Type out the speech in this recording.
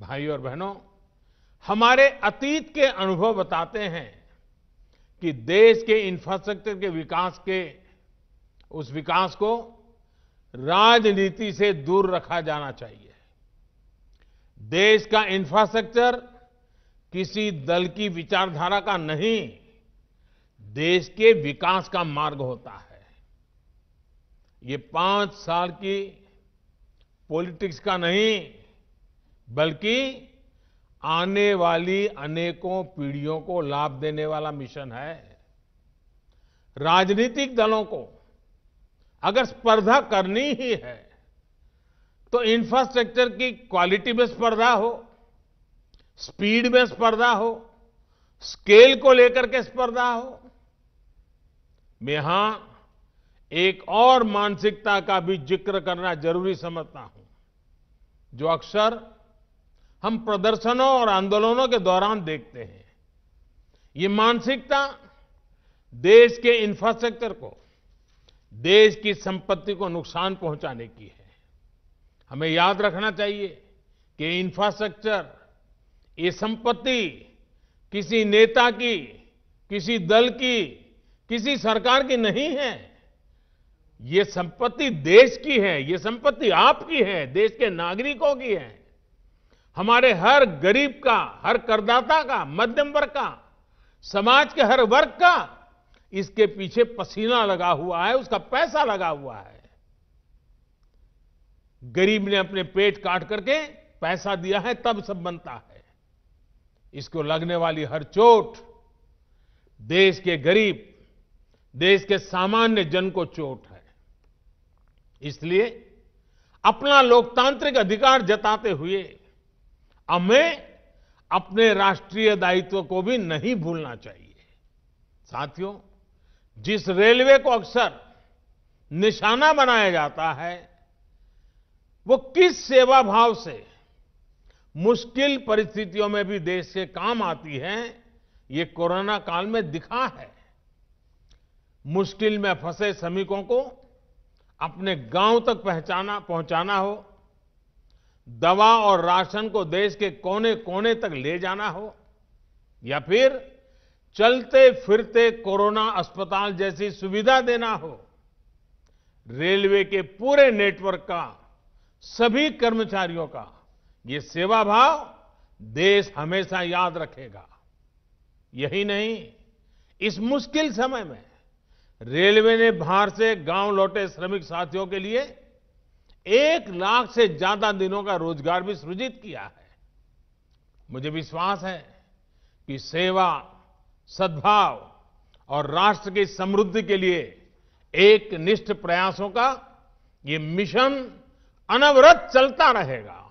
भाई और बहनों हमारे अतीत के अनुभव बताते हैं कि देश के इंफ्रास्ट्रक्चर के विकास के उस विकास को राजनीति से दूर रखा जाना चाहिए देश का इंफ्रास्ट्रक्चर किसी दल की विचारधारा का नहीं देश के विकास का मार्ग होता है ये पांच साल की पॉलिटिक्स का नहीं बल्कि आने वाली अनेकों पीढ़ियों को लाभ देने वाला मिशन है राजनीतिक दलों को अगर स्पर्धा करनी ही है तो इंफ्रास्ट्रक्चर की क्वालिटी में स्पर्धा हो स्पीड में स्पर्धा हो स्केल को लेकर के स्पर्धा हो मैं यहां एक और मानसिकता का भी जिक्र करना जरूरी समझता हूं जो अक्सर हम प्रदर्शनों और आंदोलनों के दौरान देखते हैं ये मानसिकता देश के इंफ्रास्ट्रक्चर को देश की संपत्ति को नुकसान पहुंचाने की है हमें याद रखना चाहिए कि इंफ्रास्ट्रक्चर ये संपत्ति किसी नेता की किसी दल की किसी सरकार की नहीं है ये संपत्ति देश की है ये संपत्ति आपकी है देश के नागरिकों की है हमारे हर गरीब का हर करदाता का मध्यम वर्ग का समाज के हर वर्ग का इसके पीछे पसीना लगा हुआ है उसका पैसा लगा हुआ है गरीब ने अपने पेट काट करके पैसा दिया है तब सब बनता है इसको लगने वाली हर चोट देश के गरीब देश के सामान्य जन को चोट है इसलिए अपना लोकतांत्रिक अधिकार जताते हुए हमें अपने राष्ट्रीय दायित्व को भी नहीं भूलना चाहिए साथियों जिस रेलवे को अक्सर निशाना बनाया जाता है वो किस सेवा भाव से मुश्किल परिस्थितियों में भी देश से काम आती है ये कोरोना काल में दिखा है मुश्किल में फंसे श्रमिकों को अपने गांव तक पहचाना पहुंचाना हो दवा और राशन को देश के कोने कोने तक ले जाना हो या फिर चलते फिरते कोरोना अस्पताल जैसी सुविधा देना हो रेलवे के पूरे नेटवर्क का सभी कर्मचारियों का ये सेवा भाव देश हमेशा याद रखेगा यही नहीं इस मुश्किल समय में रेलवे ने बाहर से गांव लौटे श्रमिक साथियों के लिए एक लाख से ज्यादा दिनों का रोजगार भी सृजित किया है मुझे विश्वास है कि सेवा सद्भाव और राष्ट्र की समृद्धि के लिए एक निष्ठ प्रयासों का ये मिशन अनवरत चलता रहेगा